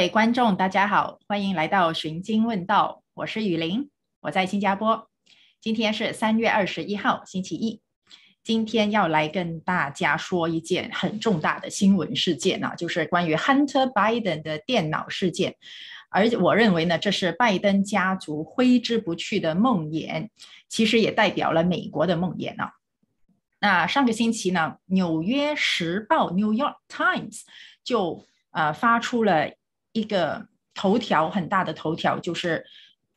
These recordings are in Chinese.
各位观众，大家好，欢迎来到《寻经问道》，我是雨林，我在新加坡。今天是三月二十一号，星期一。今天要来跟大家说一件很重大的新闻事件呢，就是关于 Hunter Biden 的电脑事件。而我认为呢，这是拜登家族挥之不去的梦魇，其实也代表了美国的梦魇呢。那上个星期呢，《纽约时报》（New York Times） 就呃发出了。一个头条很大的头条就是，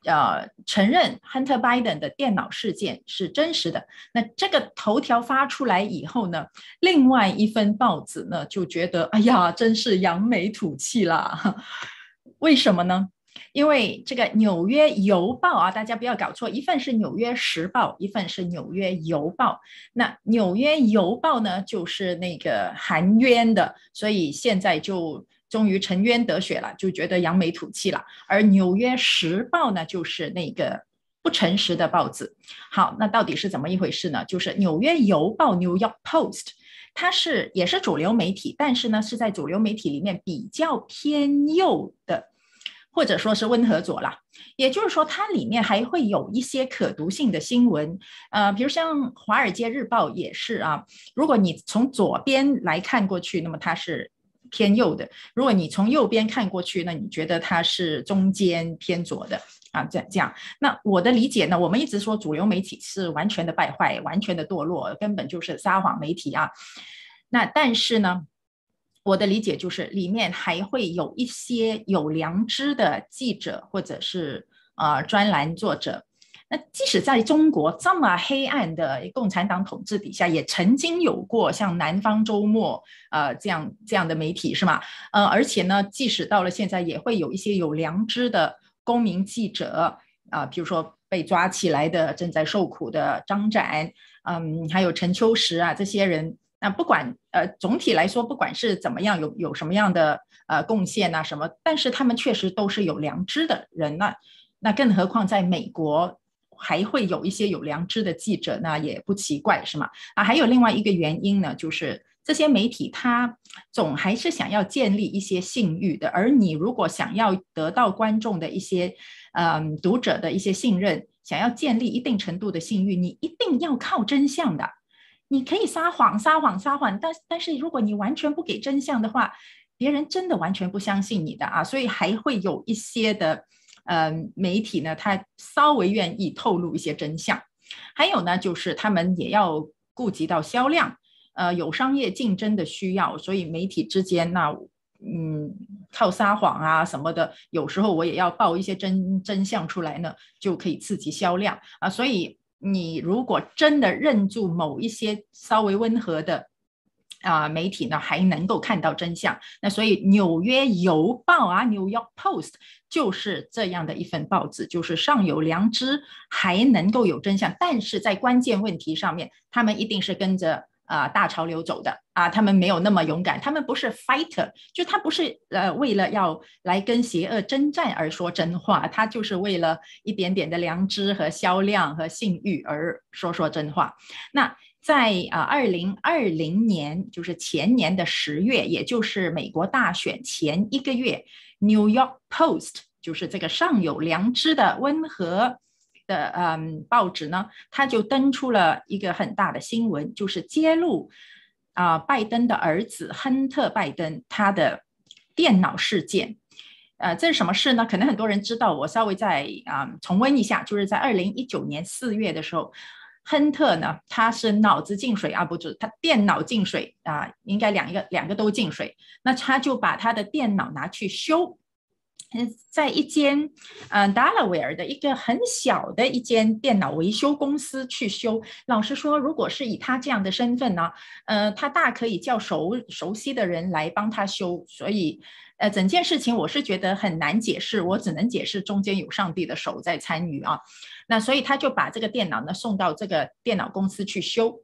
呃，承认 Hunter Biden 的电脑事件是真实的。那这个头条发出来以后呢，另外一份报纸呢就觉得，哎呀，真是扬眉吐气啦！为什么呢？因为这个《纽约邮报》啊，大家不要搞错，一份是《纽约时报》，一份是《纽约邮报》。那《纽约邮报》呢，就是那个含冤的，所以现在就。终于沉冤得雪了，就觉得扬眉吐气了。而《纽约时报》呢，就是那个不诚实的报纸。好，那到底是怎么一回事呢？就是《纽约邮报》（New York Post），它是也是主流媒体，但是呢，是在主流媒体里面比较偏右的，或者说是温和左啦。也就是说，它里面还会有一些可读性的新闻。呃，比如像《华尔街日报》也是啊。如果你从左边来看过去，那么它是。偏右的，如果你从右边看过去，那你觉得它是中间偏左的啊？这这样，那我的理解呢？我们一直说主流媒体是完全的败坏，完全的堕落，根本就是撒谎媒体啊。那但是呢，我的理解就是里面还会有一些有良知的记者或者是啊专栏作者。那即使在中国这么黑暗的共产党统治底下，也曾经有过像《南方周末》呃这样这样的媒体，是吗？呃，而且呢，即使到了现在，也会有一些有良知的公民记者啊，比如说被抓起来的、正在受苦的张展，嗯，还有陈秋实啊这些人。那不管呃总体来说，不管是怎么样，有有什么样的呃贡献啊什么，但是他们确实都是有良知的人。那那更何况在美国？还会有一些有良知的记者，那也不奇怪，是吗？啊，还有另外一个原因呢，就是这些媒体他总还是想要建立一些信誉的。而你如果想要得到观众的一些，嗯，读者的一些信任，想要建立一定程度的信誉，你一定要靠真相的。你可以撒谎，撒谎，撒谎，但但是如果你完全不给真相的话，别人真的完全不相信你的啊，所以还会有一些的。嗯，媒体呢，他稍微愿意透露一些真相，还有呢，就是他们也要顾及到销量，呃，有商业竞争的需要，所以媒体之间那。嗯，靠撒谎啊什么的，有时候我也要报一些真真相出来呢，就可以刺激销量啊。所以你如果真的认住某一些稍微温和的。啊，媒体呢还能够看到真相，那所以《纽约邮报》啊，《New York Post》就是这样的一份报纸，就是上有良知，还能够有真相，但是在关键问题上面，他们一定是跟着啊大潮流走的啊，他们没有那么勇敢，他们不是 fighter，就他不是呃为了要来跟邪恶征战而说真话，他就是为了一点点的良知和销量和信誉而说说真话，那。在啊，二零二零年，就是前年的十月，也就是美国大选前一个月，《New York Post》就是这个尚有良知的温和的嗯报纸呢，它就登出了一个很大的新闻，就是揭露啊，拜登的儿子亨特·拜登他的电脑事件。呃，这是什么事呢？可能很多人知道，我稍微再啊重温一下，就是在二零一九年四月的时候。亨特呢，他是脑子进水啊，不是，他电脑进水啊，应该两个两个都进水。那他就把他的电脑拿去修，在一间呃，Delaware 的一个很小的一间电脑维修公司去修。老实说，如果是以他这样的身份呢，呃，他大可以叫熟熟悉的人来帮他修，所以。呃，整件事情我是觉得很难解释，我只能解释中间有上帝的手在参与啊。那所以他就把这个电脑呢送到这个电脑公司去修，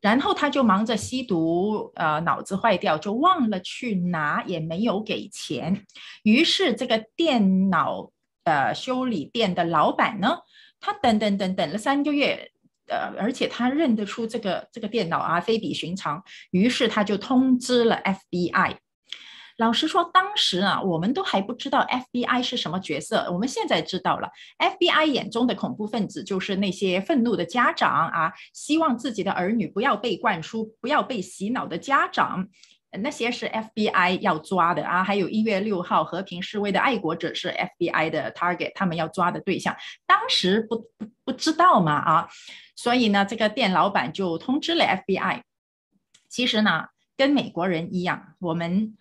然后他就忙着吸毒，呃，脑子坏掉就忘了去拿，也没有给钱。于是这个电脑呃修理店的老板呢，他等等等等了三个月，呃，而且他认得出这个这个电脑啊非比寻常，于是他就通知了 FBI。老实说，当时啊，我们都还不知道 FBI 是什么角色。我们现在知道了，FBI 眼中的恐怖分子就是那些愤怒的家长啊，希望自己的儿女不要被灌输、不要被洗脑的家长，那些是 FBI 要抓的啊。还有一月六号和平示威的爱国者是 FBI 的 target，他们要抓的对象。当时不不不知道嘛啊，所以呢，这个店老板就通知了 FBI。其实呢，跟美国人一样，我们。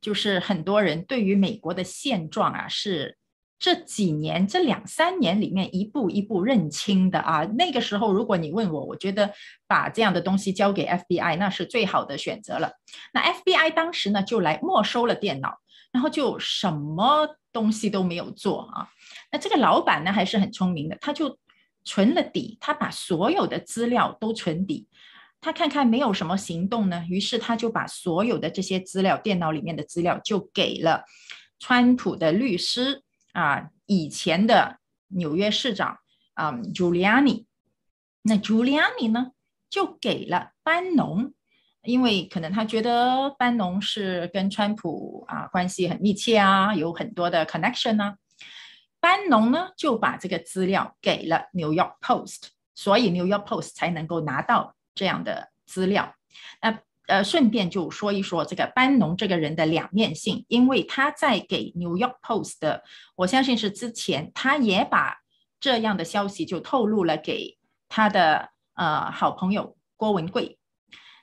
就是很多人对于美国的现状啊，是这几年这两三年里面一步一步认清的啊。那个时候如果你问我，我觉得把这样的东西交给 FBI 那是最好的选择了。那 FBI 当时呢就来没收了电脑，然后就什么东西都没有做啊。那这个老板呢还是很聪明的，他就存了底，他把所有的资料都存底。他看看没有什么行动呢，于是他就把所有的这些资料，电脑里面的资料，就给了川普的律师啊，以前的纽约市长啊，Giuliani。那 Giuliani 呢，就给了班农，因为可能他觉得班农是跟川普啊关系很密切啊，有很多的 connection 呢。班农呢就把这个资料给了 New York Post，所以 New York Post 才能够拿到。这样的资料，那呃，顺便就说一说这个班农这个人的两面性，因为他在给《New York Post》的，我相信是之前，他也把这样的消息就透露了给他的呃好朋友郭文贵。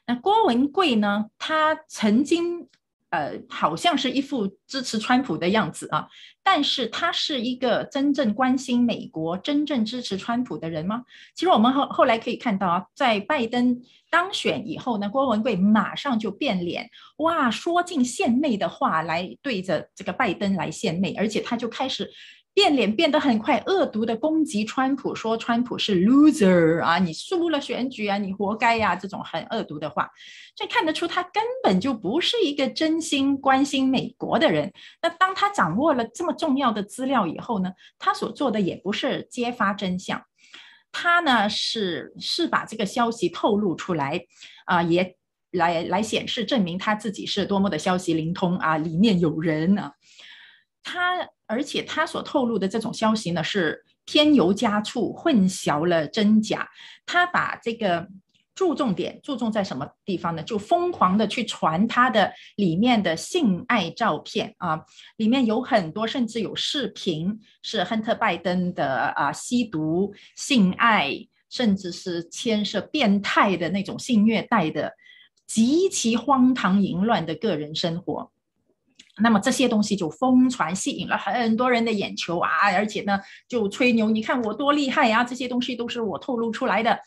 那郭文贵呢，他曾经。呃，好像是一副支持川普的样子啊，但是他是一个真正关心美国、真正支持川普的人吗？其实我们后后来可以看到啊，在拜登当选以后呢，郭文贵马上就变脸，哇，说尽献媚的话来对着这个拜登来献媚，而且他就开始。变脸变得很快，恶毒的攻击川普，说川普是 loser 啊，你输了选举啊，你活该呀，这种很恶毒的话，就看得出他根本就不是一个真心关心美国的人。那当他掌握了这么重要的资料以后呢，他所做的也不是揭发真相，他呢是是把这个消息透露出来，啊，也来来显示证明他自己是多么的消息灵通啊，里面有人啊。他而且他所透露的这种消息呢，是添油加醋，混淆了真假。他把这个注重点注重在什么地方呢？就疯狂的去传他的里面的性爱照片啊，里面有很多，甚至有视频是亨特·拜登的啊，吸毒、性爱，甚至是牵涉变态的那种性虐待的，极其荒唐淫乱的个人生活。那么这些东西就疯传，吸引了很多人的眼球啊！而且呢，就吹牛，你看我多厉害呀！这些东西都是我透露出来的。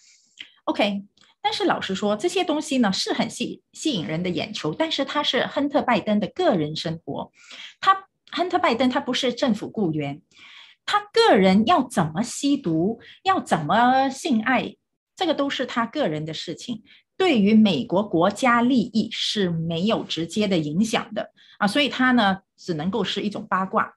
OK，但是老实说，这些东西呢是很吸吸引人的眼球，但是它是亨特·拜登的个人生活。他亨特·拜登，他不是政府雇员，他个人要怎么吸毒，要怎么性爱，这个都是他个人的事情。对于美国国家利益是没有直接的影响的啊，所以它呢只能够是一种八卦。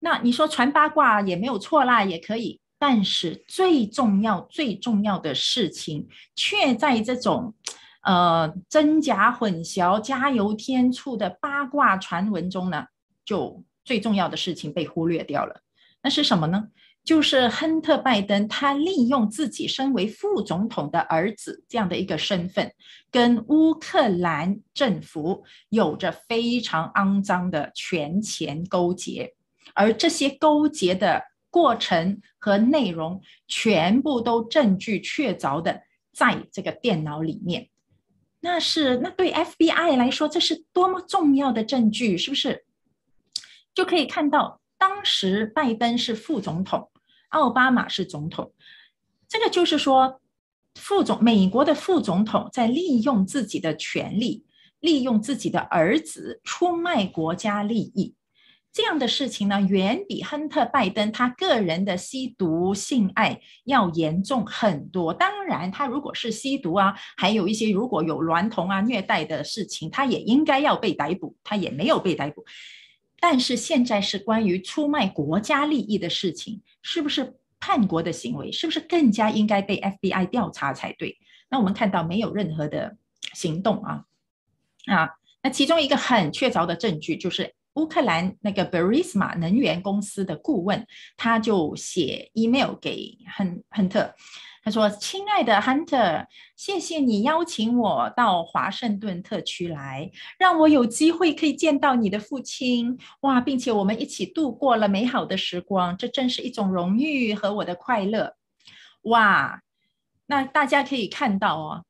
那你说传八卦也没有错啦，也可以。但是最重要最重要的事情，却在这种呃真假混淆、加油添醋的八卦传闻中呢，就最重要的事情被忽略掉了。那是什么呢？就是亨特·拜登，他利用自己身为副总统的儿子这样的一个身份，跟乌克兰政府有着非常肮脏的权钱勾结，而这些勾结的过程和内容，全部都证据确凿的在这个电脑里面。那是那对 FBI 来说，这是多么重要的证据，是不是？就可以看到。当时拜登是副总统，奥巴马是总统。这个就是说，副总美国的副总统在利用自己的权力，利用自己的儿子出卖国家利益。这样的事情呢，远比亨特·拜登他个人的吸毒、性爱要严重很多。当然，他如果是吸毒啊，还有一些如果有娈童啊、虐待的事情，他也应该要被逮捕，他也没有被逮捕。但是现在是关于出卖国家利益的事情，是不是叛国的行为？是不是更加应该被 FBI 调查才对？那我们看到没有任何的行动啊啊！那其中一个很确凿的证据就是乌克兰那个 b e r i s m a 能源公司的顾问，他就写 email 给亨亨特。他说：“亲爱的 Hunter，谢谢你邀请我到华盛顿特区来，让我有机会可以见到你的父亲。哇，并且我们一起度过了美好的时光，这真是一种荣誉和我的快乐。哇！那大家可以看到哦，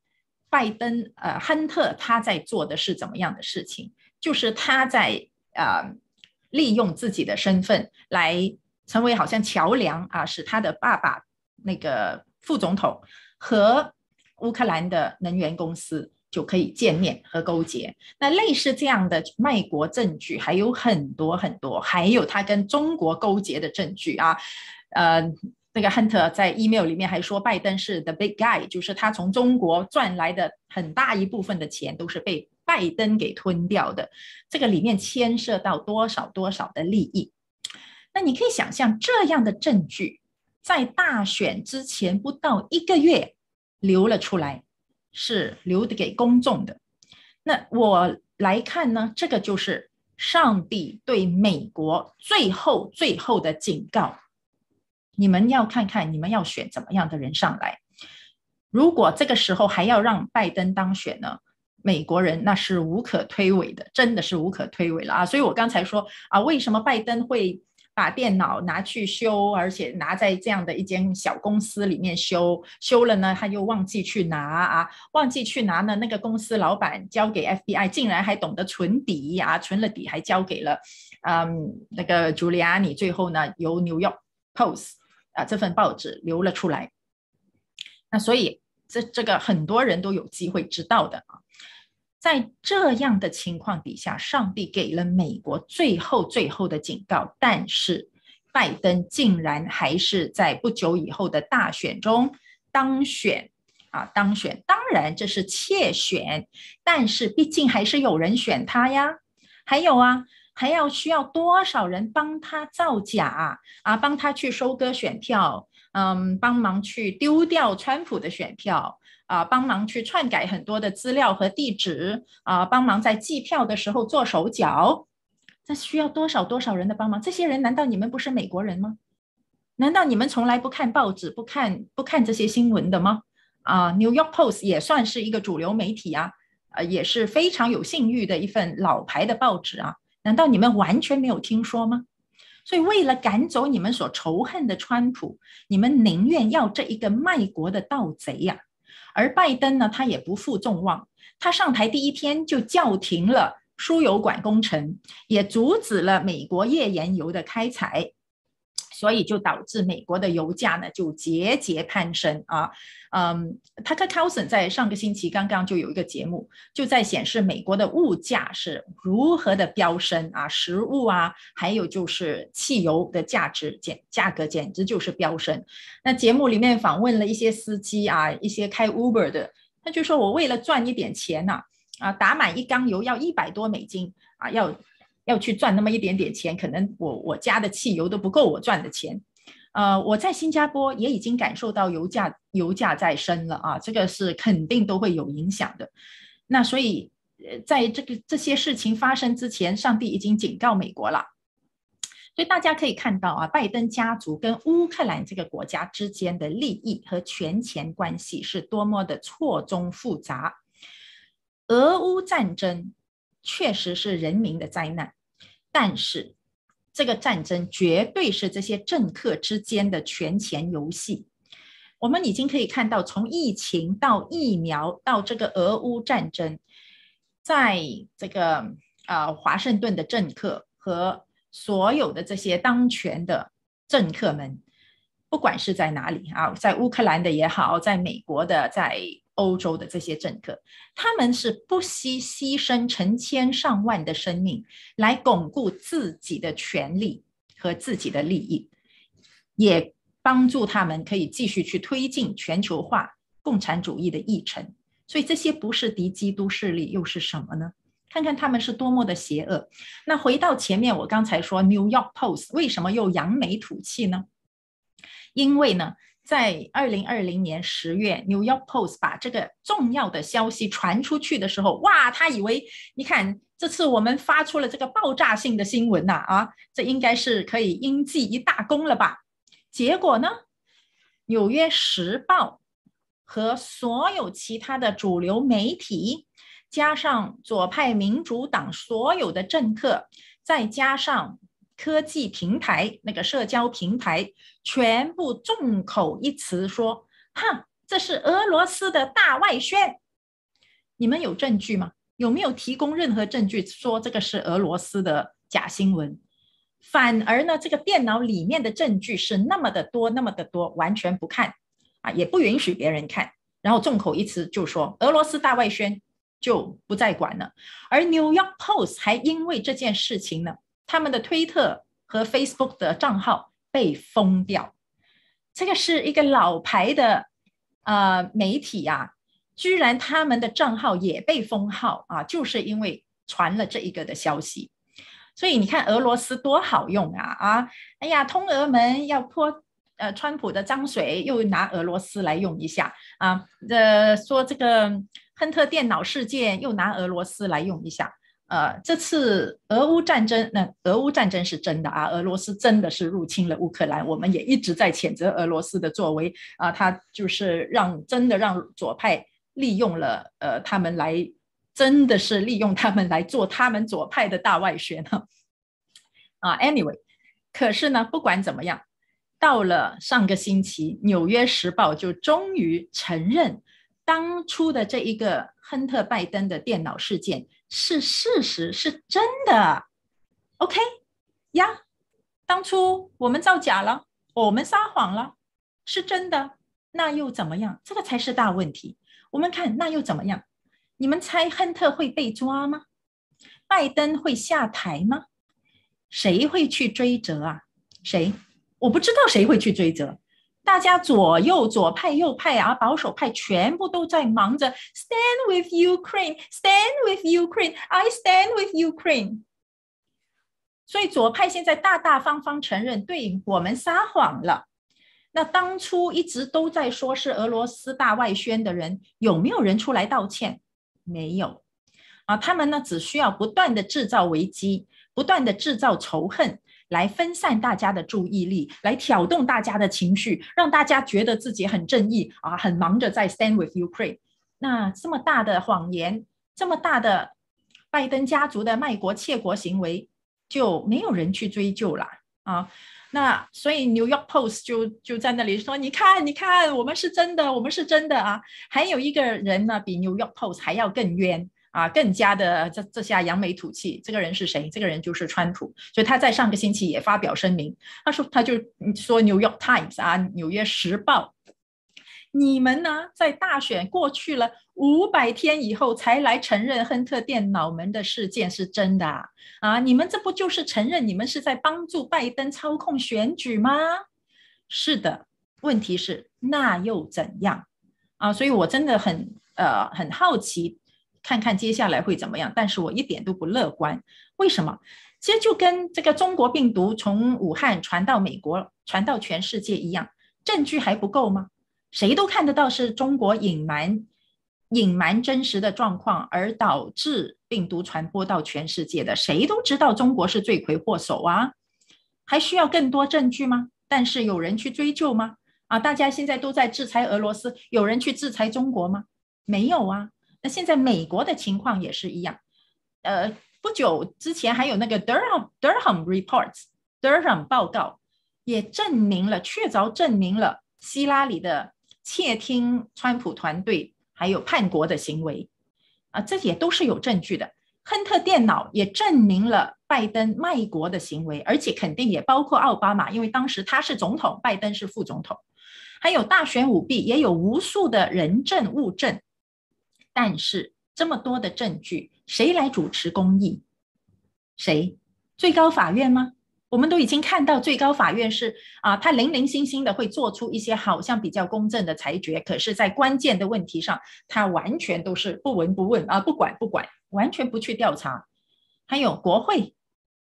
拜登呃，亨特他在做的是怎么样的事情？就是他在啊，利用自己的身份来成为好像桥梁啊，使他的爸爸那个。”副总统和乌克兰的能源公司就可以见面和勾结。那类似这样的卖国证据还有很多很多，还有他跟中国勾结的证据啊。呃，那个亨特在 email 里面还说，拜登是 the big guy，就是他从中国赚来的很大一部分的钱都是被拜登给吞掉的。这个里面牵涉到多少多少的利益？那你可以想象这样的证据。在大选之前不到一个月，流了出来，是留的给公众的。那我来看呢，这个就是上帝对美国最后最后的警告。你们要看看，你们要选怎么样的人上来。如果这个时候还要让拜登当选呢，美国人那是无可推诿的，真的是无可推诿了啊！所以我刚才说啊，为什么拜登会？把电脑拿去修，而且拿在这样的一间小公司里面修，修了呢，他又忘记去拿啊，忘记去拿呢，那个公司老板交给 FBI，竟然还懂得存底啊，存了底还交给了，嗯，那个朱利安。你最后呢，由纽约 Post 啊这份报纸流了出来，那所以这这个很多人都有机会知道的啊。在这样的情况底下，上帝给了美国最后最后的警告，但是拜登竟然还是在不久以后的大选中当选啊！当选，当然这是窃选，但是毕竟还是有人选他呀。还有啊，还要需要多少人帮他造假啊？帮他去收割选票，嗯，帮忙去丢掉川普的选票。啊，帮忙去篡改很多的资料和地址啊，帮忙在寄票的时候做手脚，这需要多少多少人的帮忙？这些人难道你们不是美国人吗？难道你们从来不看报纸、不看不看这些新闻的吗？啊，《New York Post》也算是一个主流媒体啊，呃，也是非常有信誉的一份老牌的报纸啊，难道你们完全没有听说吗？所以，为了赶走你们所仇恨的川普，你们宁愿要这一个卖国的盗贼呀？而拜登呢，他也不负众望，他上台第一天就叫停了输油管工程，也阻止了美国页岩油的开采。所以就导致美国的油价呢就节节攀升啊，嗯，Tucker Carlson 在上个星期刚刚就有一个节目，就在显示美国的物价是如何的飙升啊，食物啊，还有就是汽油的价值简价格简直就是飙升。那节目里面访问了一些司机啊，一些开 Uber 的，他就说我为了赚一点钱呐，啊，打满一缸油要一百多美金啊，要。要去赚那么一点点钱，可能我我加的汽油都不够我赚的钱。呃，我在新加坡也已经感受到油价油价在升了啊，这个是肯定都会有影响的。那所以，呃，在这个这些事情发生之前，上帝已经警告美国了。所以大家可以看到啊，拜登家族跟乌克兰这个国家之间的利益和权钱关系是多么的错综复杂。俄乌战争。确实是人民的灾难，但是这个战争绝对是这些政客之间的权钱游戏。我们已经可以看到，从疫情到疫苗，到这个俄乌战争，在这个呃华盛顿的政客和所有的这些当权的政客们，不管是在哪里啊，在乌克兰的也好，在美国的在。欧洲的这些政客，他们是不惜牺牲成千上万的生命来巩固自己的权利和自己的利益，也帮助他们可以继续去推进全球化、共产主义的议程。所以这些不是敌基督势力又是什么呢？看看他们是多么的邪恶。那回到前面，我刚才说《New York Post》为什么又扬眉吐气呢？因为呢。在二零二零年十月，《New York Post》把这个重要的消息传出去的时候，哇，他以为你看这次我们发出了这个爆炸性的新闻呐，啊，这应该是可以应记一大功了吧？结果呢，《纽约时报》和所有其他的主流媒体，加上左派民主党所有的政客，再加上。科技平台那个社交平台全部众口一词说：“哼，这是俄罗斯的大外宣，你们有证据吗？有没有提供任何证据说这个是俄罗斯的假新闻？反而呢，这个电脑里面的证据是那么的多，那么的多，完全不看啊，也不允许别人看，然后众口一词就说俄罗斯大外宣就不再管了。而《New York Post》还因为这件事情呢。”他们的推特和 Facebook 的账号被封掉，这个是一个老牌的呃媒体呀，居然他们的账号也被封号啊，就是因为传了这一个的消息，所以你看俄罗斯多好用啊啊，哎呀，通俄门要泼呃川普的脏水，又拿俄罗斯来用一下啊，呃说这个亨特电脑事件又拿俄罗斯来用一下。呃，这次俄乌战争，那俄乌战争是真的啊，俄罗斯真的是入侵了乌克兰，我们也一直在谴责俄罗斯的作为啊，他就是让真的让左派利用了，呃，他们来真的是利用他们来做他们左派的大外宣呢。啊。Anyway，可是呢，不管怎么样，到了上个星期，《纽约时报》就终于承认当初的这一个亨特·拜登的电脑事件。是事实，是真的。OK 呀，当初我们造假了，我们撒谎了，是真的。那又怎么样？这个才是大问题。我们看，那又怎么样？你们猜，亨特会被抓吗？拜登会下台吗？谁会去追责啊？谁？我不知道谁会去追责。大家左右左派右派啊，保守派全部都在忙着 stand with Ukraine, stand with Ukraine, I stand with Ukraine。所以左派现在大大方方承认对我们撒谎了。那当初一直都在说是俄罗斯大外宣的人，有没有人出来道歉？没有啊，他们呢只需要不断的制造危机，不断的制造仇恨。来分散大家的注意力，来挑动大家的情绪，让大家觉得自己很正义啊，很忙着在 stand with Ukraine。那这么大的谎言，这么大的拜登家族的卖国窃国行为，就没有人去追究了啊？那所以 New York Post 就就在那里说：“你看，你看，我们是真的，我们是真的啊！”还有一个人呢，比 New York Post 还要更冤。啊，更加的这这下扬眉吐气。这个人是谁？这个人就是川普。所以他在上个星期也发表声明，他说他就说《New York Times》啊，《纽约时报》，你们呢在大选过去了五百天以后才来承认亨特电脑门的事件是真的啊？你们这不就是承认你们是在帮助拜登操控选举吗？是的，问题是那又怎样啊？所以我真的很呃很好奇。看看接下来会怎么样，但是我一点都不乐观。为什么？其实就跟这个中国病毒从武汉传到美国，传到全世界一样，证据还不够吗？谁都看得到是中国隐瞒隐瞒真实的状况，而导致病毒传播到全世界的。谁都知道中国是罪魁祸首啊，还需要更多证据吗？但是有人去追究吗？啊，大家现在都在制裁俄罗斯，有人去制裁中国吗？没有啊。那现在美国的情况也是一样，呃，不久之前还有那个 Durham Durham Reports Durham 报告也证明了确凿证明了希拉里的窃听、川普团队还有叛国的行为啊，这些都是有证据的。亨特电脑也证明了拜登卖国的行为，而且肯定也包括奥巴马，因为当时他是总统，拜登是副总统。还有大选舞弊，也有无数的人证物证。但是这么多的证据，谁来主持公义？谁？最高法院吗？我们都已经看到，最高法院是啊，他零零星星的会做出一些好像比较公正的裁决，可是，在关键的问题上，他完全都是不闻不问啊，不管不管，完全不去调查。还有国会，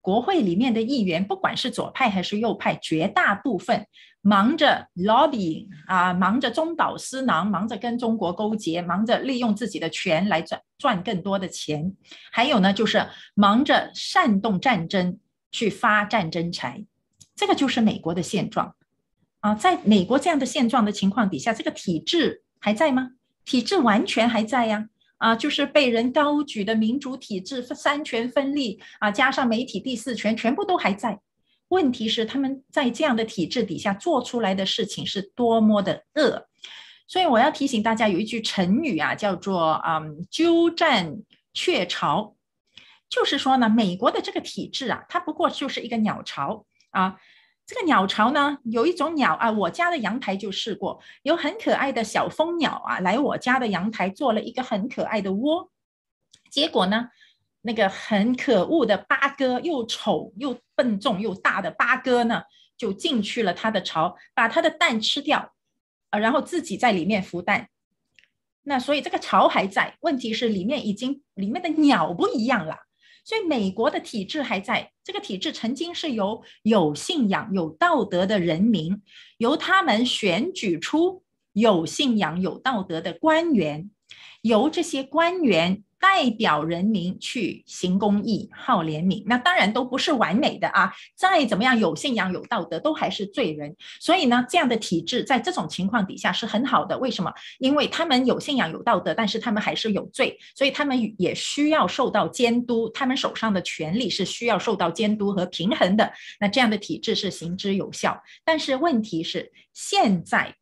国会里面的议员，不管是左派还是右派，绝大部分。忙着 lobby 啊，忙着中饱私囊，忙着跟中国勾结，忙着利用自己的权来赚赚更多的钱，还有呢，就是忙着煽动战争去发战争财，这个就是美国的现状啊。在美国这样的现状的情况底下，这个体制还在吗？体制完全还在呀，啊，就是被人高举的民主体制、三权分立啊，加上媒体第四权，全部都还在。问题是他们在这样的体制底下做出来的事情是多么的恶，所以我要提醒大家，有一句成语啊，叫做“嗯，鸠占鹊巢”，就是说呢，美国的这个体制啊，它不过就是一个鸟巢啊。这个鸟巢呢，有一种鸟啊，我家的阳台就试过，有很可爱的小蜂鸟啊，来我家的阳台做了一个很可爱的窝，结果呢，那个很可恶的八哥又丑又。笨重又大的八哥呢，就进去了他的巢，把他的蛋吃掉，啊，然后自己在里面孵蛋。那所以这个巢还在，问题是里面已经里面的鸟不一样了。所以美国的体制还在，这个体制曾经是由有信仰、有道德的人民，由他们选举出有信仰、有道德的官员，由这些官员。代表人民去行公益、好怜悯，那当然都不是完美的啊。再怎么样有信仰、有道德，都还是罪人。所以呢，这样的体制在这种情况底下是很好的。为什么？因为他们有信仰、有道德，但是他们还是有罪，所以他们也需要受到监督。他们手上的权力是需要受到监督和平衡的。那这样的体制是行之有效。但是问题是现在。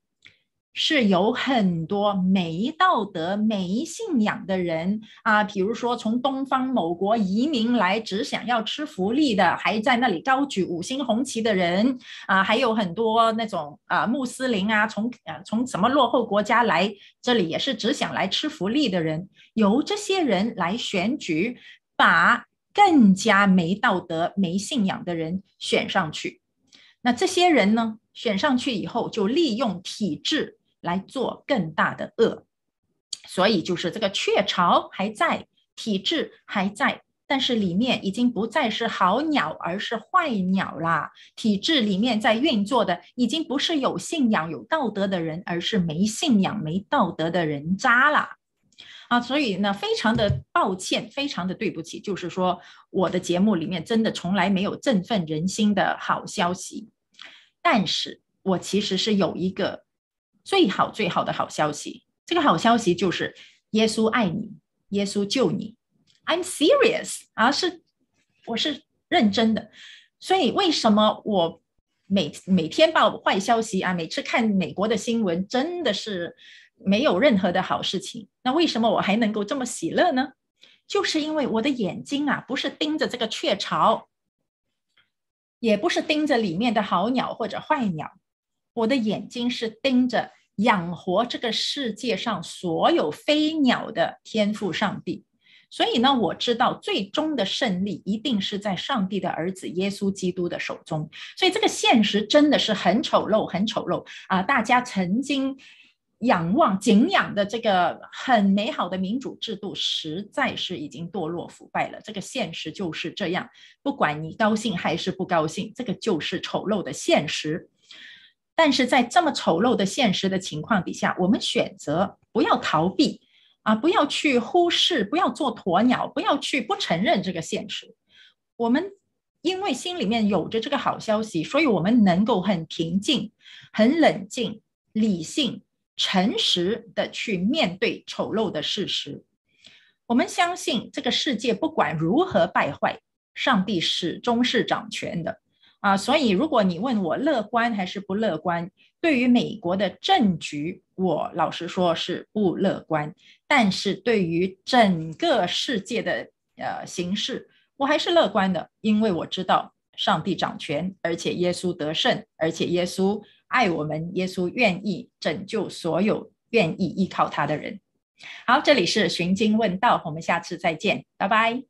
是有很多没道德、没信仰的人啊，比如说从东方某国移民来，只想要吃福利的，还在那里高举五星红旗的人啊，还有很多那种啊穆斯林啊，从呃从什么落后国家来，这里也是只想来吃福利的人，由这些人来选举，把更加没道德、没信仰的人选上去。那这些人呢，选上去以后就利用体制。来做更大的恶，所以就是这个雀巢还在，体制还在，但是里面已经不再是好鸟，而是坏鸟啦。体制里面在运作的，已经不是有信仰、有道德的人，而是没信仰、没道德的人渣啦。啊！所以呢，非常的抱歉，非常的对不起，就是说我的节目里面真的从来没有振奋人心的好消息，但是我其实是有一个。最好最好的好消息，这个好消息就是耶稣爱你，耶稣救你。I'm serious 啊，是我是认真的。所以为什么我每每天报坏消息啊？每次看美国的新闻真的是没有任何的好事情。那为什么我还能够这么喜乐呢？就是因为我的眼睛啊，不是盯着这个雀巢，也不是盯着里面的好鸟或者坏鸟。我的眼睛是盯着养活这个世界上所有飞鸟的天赋上帝，所以呢，我知道最终的胜利一定是在上帝的儿子耶稣基督的手中。所以这个现实真的是很丑陋，很丑陋啊！大家曾经仰望、敬仰的这个很美好的民主制度，实在是已经堕落、腐败了。这个现实就是这样，不管你高兴还是不高兴，这个就是丑陋的现实。但是在这么丑陋的现实的情况底下，我们选择不要逃避，啊，不要去忽视，不要做鸵鸟，不要去不承认这个现实。我们因为心里面有着这个好消息，所以我们能够很平静、很冷静、理性、诚实的去面对丑陋的事实。我们相信这个世界不管如何败坏，上帝始终是掌权的。啊，所以如果你问我乐观还是不乐观，对于美国的政局，我老实说是不乐观。但是对于整个世界的呃形势，我还是乐观的，因为我知道上帝掌权，而且耶稣得胜，而且耶稣爱我们，耶稣愿意拯救所有愿意依靠他的人。好，这里是寻经问道，我们下次再见，拜拜。